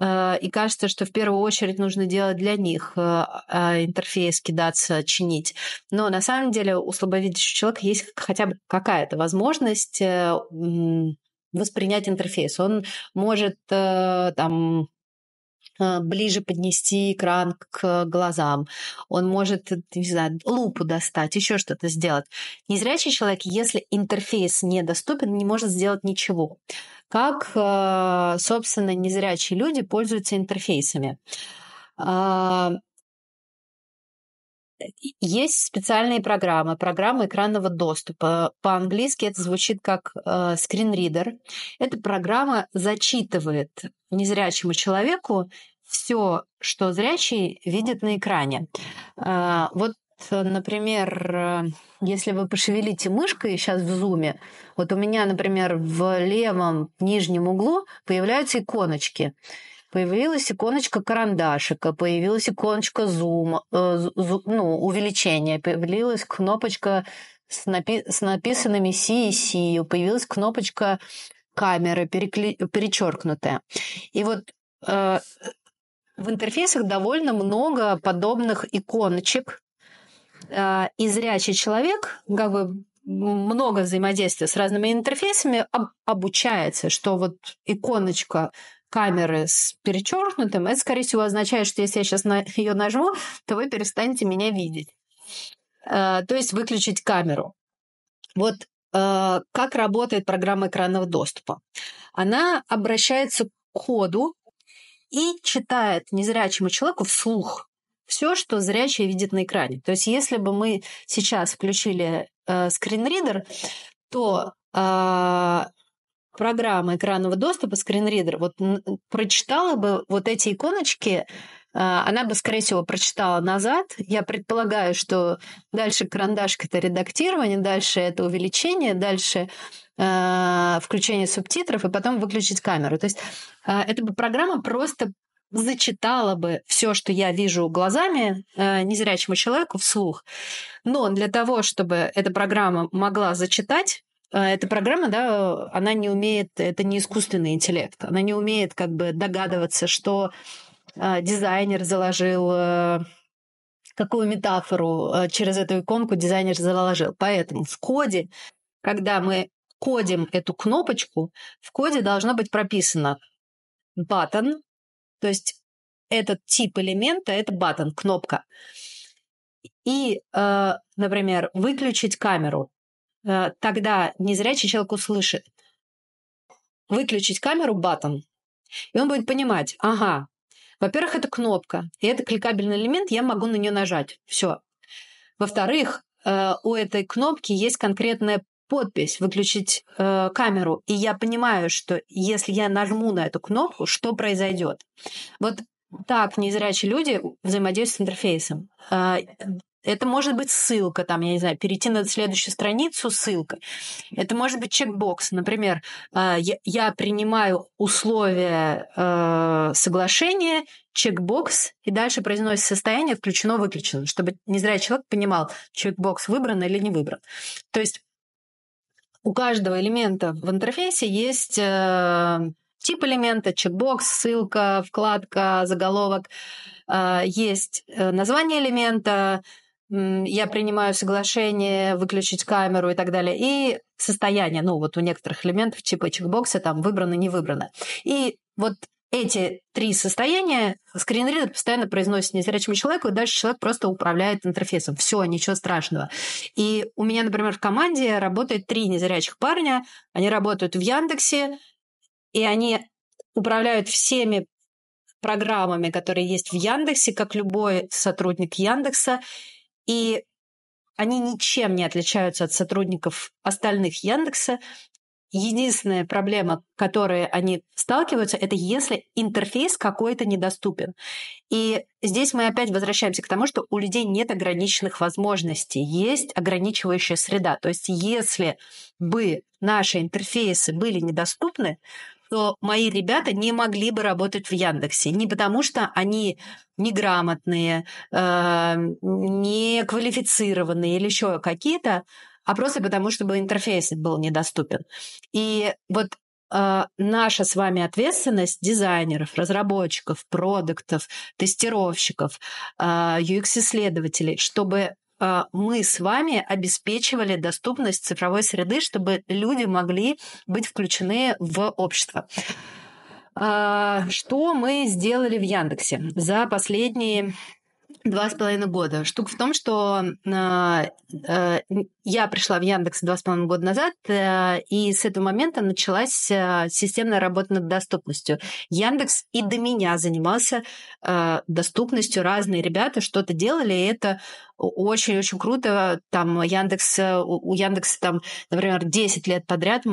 Э, и кажется, что в первую очередь нужно делать для них э, а, интерфейс, кидаться, чинить. Но на самом деле у слабовидящего человека есть хотя бы какая-то возможность э, воспринять интерфейс. Он может там Э, ближе поднести экран к э, глазам, он может, э, не знаю, лупу достать, еще что-то сделать. Незрячий человек, если интерфейс недоступен, не может сделать ничего. Как, собственно, незрячие люди пользуются интерфейсами? Есть специальные программы, программы экранного доступа. По-английски это звучит как скринридер. Э, Эта программа зачитывает незрячему человеку все, что зрячий видит на экране. Э, вот например, э, если вы пошевелите мышкой сейчас в зуме, вот у меня, например, в левом нижнем углу появляются иконочки. Появилась иконочка карандашика, появилась иконочка зума, э, зу, ну, увеличения, появилась кнопочка с, напи с написанными «си» и си, появилась кнопочка камеры перечеркнутая. И вот э, в интерфейсах довольно много подобных иконочек. Э, и зрячий человек, как бы много взаимодействия с разными интерфейсами, об, обучается, что вот иконочка камеры с перечеркнутым, это, скорее всего, означает, что если я сейчас на ее нажму, то вы перестанете меня видеть. Э, то есть выключить камеру. Вот э, как работает программа экранного доступа. Она обращается к коду и читает незрячему человеку вслух все, что зрячий видит на экране. То есть, если бы мы сейчас включили э, скринридер, то э, программа экранного доступа, скринридер, вот прочитала бы вот эти иконочки, а, она бы, скорее всего, прочитала назад. Я предполагаю, что дальше карандашка это редактирование, дальше это увеличение, дальше а, включение субтитров и потом выключить камеру. То есть а, эта бы программа просто зачитала бы все, что я вижу глазами незрячему человеку вслух. Но для того, чтобы эта программа могла зачитать, а, эта программа, да, она не умеет, это не искусственный интеллект, она не умеет как бы догадываться, что а, дизайнер заложил а, какую метафору через эту иконку дизайнер заложил. Поэтому в коде, когда мы кодим эту кнопочку, в коде должно быть прописано button, то есть этот тип элемента, это button, кнопка. И, например, выключить камеру. Э, тогда незрячий человек услышит. Выключить камеру батон. И он будет понимать, ага, во-первых, это кнопка, и это кликабельный элемент, я могу на нее нажать. Все. Во-вторых, э, у этой кнопки есть конкретная подпись «Выключить э, камеру», и я понимаю, что если я нажму на эту кнопку, что произойдет? Вот так незрячие люди взаимодействуют с интерфейсом. Э, это может быть ссылка, там, я не знаю, перейти на следующую страницу, ссылка. Это может быть чекбокс. Например, а, я принимаю условия э, соглашения, чекбокс, и дальше произносит состояние включено-выключено, чтобы незрячий человек понимал, чекбокс выбран или не выбран. То есть у каждого элемента в интерфейсе есть э, тип элемента, чекбокс, ссылка, вкладка, заголовок, а, есть э, название элемента, я принимаю соглашение выключить камеру и так далее. И состояние, ну вот у некоторых элементов типа чекбокса там выбрано, не выбрано. И вот эти три состояния скринридер постоянно произносит незрячему человеку, и дальше человек просто управляет интерфейсом. Все, ничего страшного. И у меня, например, в команде работает три незрячих парня, они работают в Яндексе, и они управляют всеми программами, которые есть в Яндексе, как любой сотрудник Яндекса, и они ничем не отличаются от сотрудников остальных Яндекса. Единственная проблема, которой они сталкиваются, это если интерфейс какой-то недоступен. И здесь мы опять возвращаемся к тому, что у людей нет ограниченных возможностей, есть ограничивающая среда. То есть если бы наши интерфейсы были недоступны, то мои ребята не могли бы работать в Яндексе. Не потому, что они неграмотные, э, неквалифицированные или еще какие-то, а просто потому, чтобы интерфейс был недоступен. И вот э, наша с вами ответственность дизайнеров, разработчиков, продуктов, тестировщиков, э, UX-исследователей, чтобы а, мы с вами обеспечивали доступность цифровой среды, чтобы люди могли быть включены в общество. А, что мы сделали в Яндексе за последние два с половиной года. Штука в том, что а, э, я пришла в Яндекс два с половиной года назад, и с этого момента началась системная работа над доступностью. Яндекс и до меня занимался доступностью. Разные ребята что-то делали, и это очень-очень круто. Там Яндекс, э, у Яндекса там, например, 10 лет подряд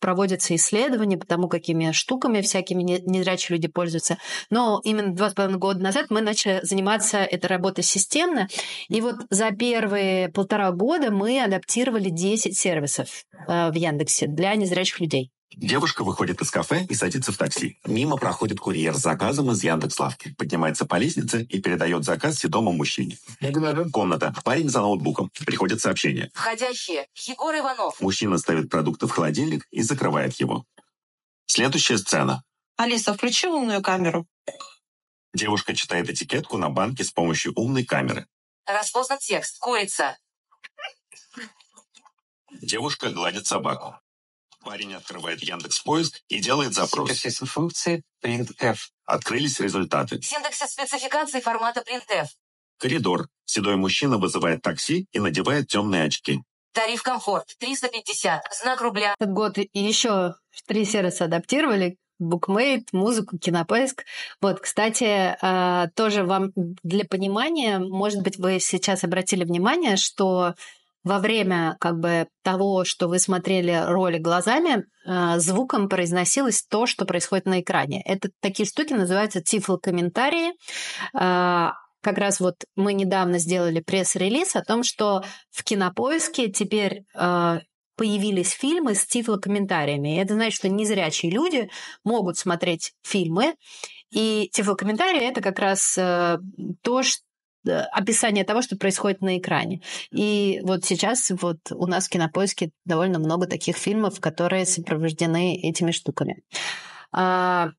проводятся исследования по тому, какими штуками всякими незрячие люди пользуются. Но именно два с половиной года назад мы начали заниматься этой работой системно. И вот за первые полтора года мы адаптировали 10 сервисов э, в Яндексе для незрячих людей. Девушка выходит из кафе и садится в такси. Мимо проходит курьер с заказом из Яндекс.Лавки. Поднимается по лестнице и передает заказ седому мужчине. Комната. Парень за ноутбуком. Приходит сообщение. Входящие. Егор Иванов. Мужчина ставит продукты в холодильник и закрывает его. Следующая сцена. Алиса, включи умную камеру.
Девушка читает этикетку на банке с помощью умной камеры.
Распознан текст. Курица.
Девушка гладит собаку. Парень открывает Яндекс Поиск и делает запрос. Синтаксис функции printf. Открылись результаты.
Синтаксис спецификации формата printf.
Коридор. Седой мужчина вызывает такси и надевает темные очки.
Тариф комфорт 350, знак рубля. Этот год и еще три сервиса адаптировали, Букмейт, музыку, кинопоиск. Вот, кстати, а, тоже вам для понимания, может быть, вы сейчас обратили внимание, что во время как бы того, что вы смотрели ролик глазами, э, звуком произносилось то, что происходит на экране. Это такие штуки называются цифл-комментарии. Э, как раз вот мы недавно сделали пресс-релиз о том, что в кинопоиске теперь э, появились фильмы с тифлокомментариями. Это значит, что незрячие люди могут смотреть фильмы. И тифлокомментарии это как раз то, что Э, описание того, что происходит на экране. И вот сейчас вот у нас в Кинопоиске довольно много таких фильмов, которые сопровождены этими штуками. А,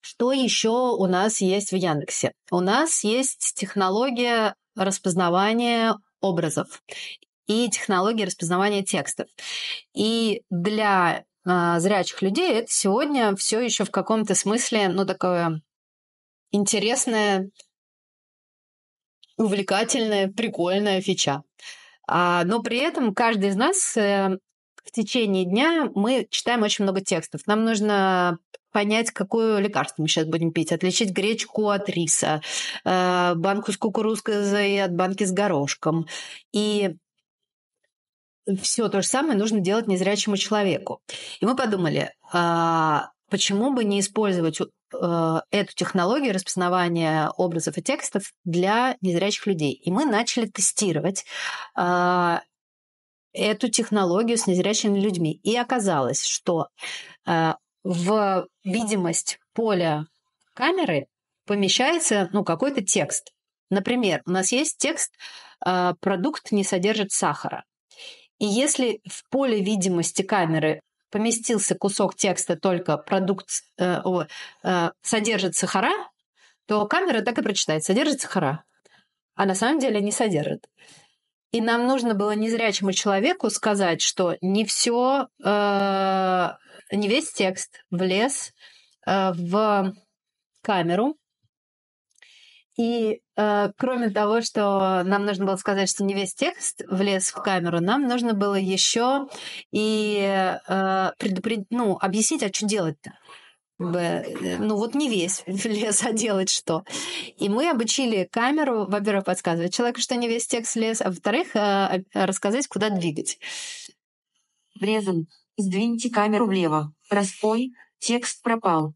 что еще у нас есть в Яндексе? У нас есть технология распознавания образов и технология распознавания текстов. И для а, зрячих людей это сегодня все еще в каком-то смысле, ну, такое интересное увлекательная, прикольная фича. А, но при этом каждый из нас э, в течение дня мы читаем очень много текстов. Нам нужно понять, какое лекарство мы сейчас будем пить, отличить гречку от риса, э, банку с кукурузкой от банки с горошком. И все то же самое нужно делать незрячему человеку. И мы подумали, а, почему бы не использовать Э, эту технологию распознавания образов и текстов для незрячих людей. И мы начали тестировать а, эту технологию с незрячими людьми. И оказалось, что э, в видимость поля камеры помещается ну, какой-то текст. Например, у нас есть текст э, «Продукт не содержит сахара». И если в поле видимости камеры поместился кусок текста только продукт э, э, содержит сахара, то камера так и прочитает, содержит сахара. А на самом деле не содержит. И нам нужно было незрячему человеку сказать, что не все, э, не весь текст влез э, в камеру, и э, кроме того, что нам нужно было сказать, что не весь текст влез в камеру, нам нужно было еще и э, предупред... ну, объяснить, а что делать-то. Э, ну вот не весь влез, а делать что. И мы обучили камеру, во-первых, подсказывать человеку, что не весь текст влез, а во-вторых, э, рассказать, куда двигать. Врезан. Сдвиньте камеру влево. Распой. Текст пропал.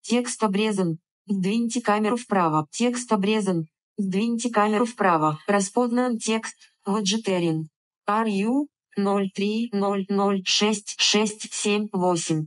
Текст обрезан. Сдвиньте камеру вправо. Текст обрезан. Сдвиньте камеру вправо. Распознан текст. Vegetarian. RU 03006678?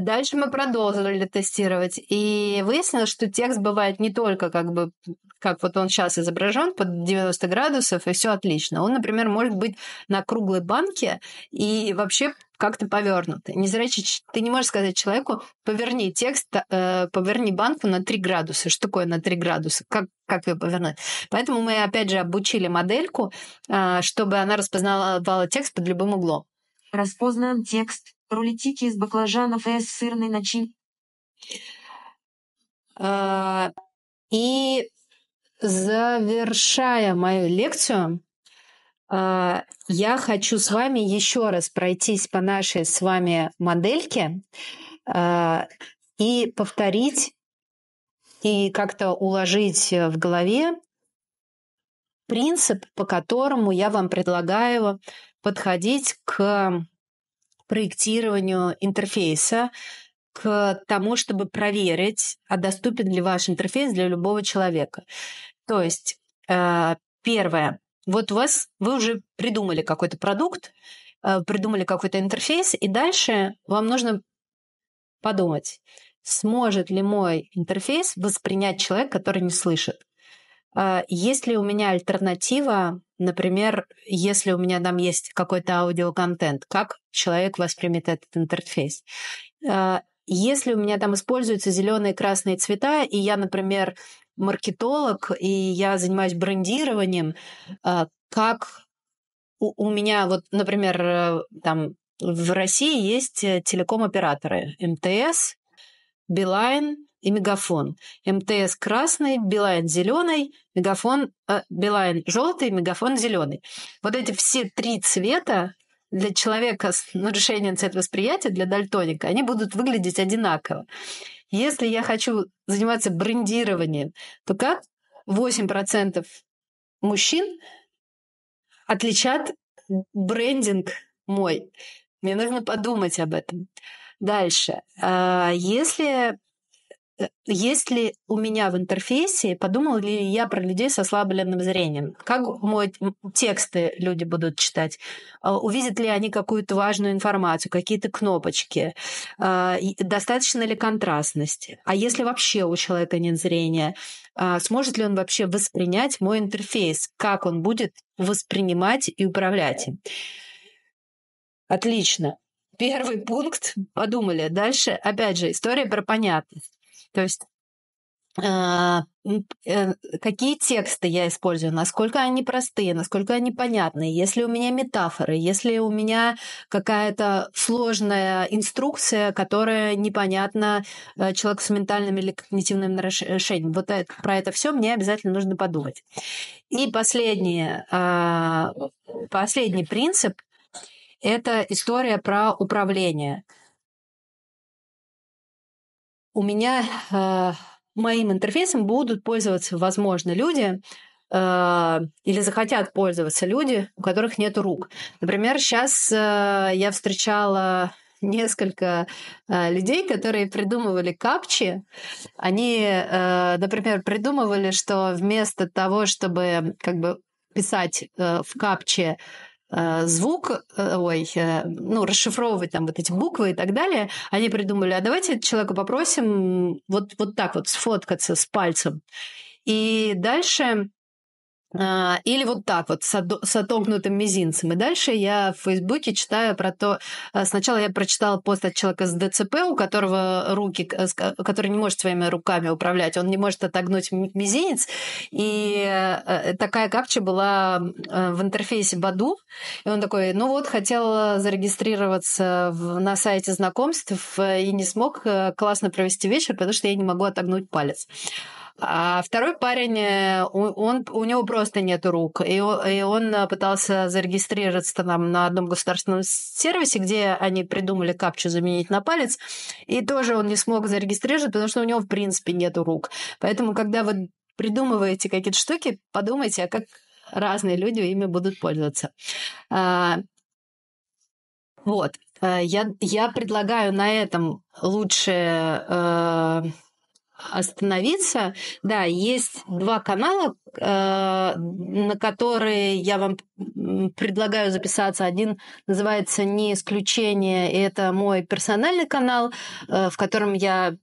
Дальше мы продолжили тестировать. И выяснилось, что текст бывает не только как бы как вот он сейчас изображен, под 90 градусов, и все отлично. Он, например, может быть на круглой банке и вообще как-то повернуты. Незрячий, ты не можешь сказать человеку, поверни текст, э, поверни банку на 3 градуса. Что такое на 3 градуса? Как, как ее повернуть? Поэтому мы, опять же, обучили модельку, э, чтобы она распознавала текст под любым углом. Распознан текст. Рулетики из баклажанов и с сырной начинкой. Э, и завершая мою лекцию, а, я хочу с вами еще раз пройтись по нашей с вами модельке а, и повторить и как-то уложить э, в голове принцип, по которому я вам предлагаю подходить к проектированию интерфейса, к тому, чтобы проверить, а доступен ли ваш интерфейс для любого человека. То есть, э, первое, вот у вас вы уже придумали какой-то продукт, э, придумали какой-то интерфейс, и дальше вам нужно подумать, сможет ли мой интерфейс воспринять человек, который не слышит. Э, есть ли у меня альтернатива, например, если у меня там есть какой-то аудиоконтент, как человек воспримет этот интерфейс? Э, если у меня там используются зеленые и красные цвета, и я, например, маркетолог, и я занимаюсь брендированием, а, как у, у меня вот, например, э, там в России есть э, телеком-операторы МТС, Билайн и Мегафон. МТС красный, Билайн зеленый, Мегафон э, Билайн желтый, Мегафон зеленый. Вот эти все три цвета для человека с нарушением восприятия для дальтоника, они будут выглядеть одинаково. Если я хочу заниматься брендированием, то как 8% мужчин отличат брендинг мой? Мне нужно подумать об этом. Дальше. А если Э, есть ли у меня в интерфейсе, подумал ли я про людей с ослабленным зрением? Как мой тексты люди будут читать? А, увидят ли они какую-то важную информацию, какие-то кнопочки? А, достаточно ли контрастности? А если вообще у человека нет зрения, а, сможет ли он вообще воспринять мой интерфейс? Как он будет воспринимать и управлять им? Отлично. Первый пункт подумали. Дальше, опять же, история про понятность. То есть а, э, какие тексты я использую, насколько они простые, насколько они понятные. если у меня метафоры, если у меня какая-то сложная инструкция, которая непонятна э, человеку с ментальным или когнитивным нарушением. Э, вот это, про это все мне обязательно нужно подумать. И последний, а, последний принцип – это история про управление – у меня э, моим интерфейсом будут пользоваться, возможно, люди, э, или захотят пользоваться люди, у которых нет рук. Например, сейчас э, я встречала несколько э, людей, которые придумывали капчи. Они, например, придумывали, что вместо того, чтобы как бы писать в капче Э, звук, э, ой, э, ну, расшифровывать там вот эти буквы и так далее, они придумали, а давайте человека попросим вот, вот так вот сфоткаться с пальцем. И дальше а, или вот так вот, с отогнутым мизинцем. И дальше я в Фейсбуке читаю про то... Э, сначала я прочитала пост от человека с ДЦП, у которого руки... Э, э, который не может своими руками управлять, он не может отогнуть мизинец. И такая капча была в интерфейсе Баду. И он такой, ну вот, хотел зарегистрироваться на сайте знакомств и не смог классно провести вечер, потому что я не могу отогнуть палец. А второй парень, э, он, у него просто нет рук. И он, и он э, пытался зарегистрироваться там на одном государственном сервисе, где они придумали капчу заменить на палец. И тоже он не смог зарегистрироваться, потому что у него, в принципе, нет рук. Поэтому, когда вы придумываете какие-то штуки, подумайте, а как разные люди ими будут пользоваться. А, вот. Э, я, я предлагаю на этом лучше остановиться. Да, есть два канала, э, на которые я вам предлагаю записаться. Один называется «Не исключение», и это мой персональный канал, э, в котором я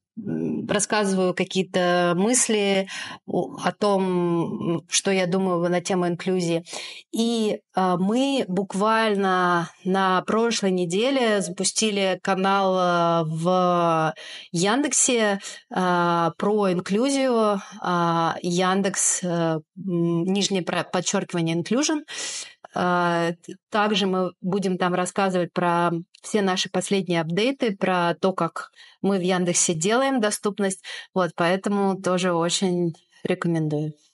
рассказываю какие-то мысли о том, что я думаю на тему инклюзии. И а, мы буквально на прошлой неделе запустили канал а, в Яндексе а, про инклюзию. Яндекс, э, нижнее подчеркивание, inclusion. А, также мы будем там рассказывать про все наши последние апдейты, про то, как мы в Яндексе делаем доступность. Вот, поэтому тоже очень рекомендую.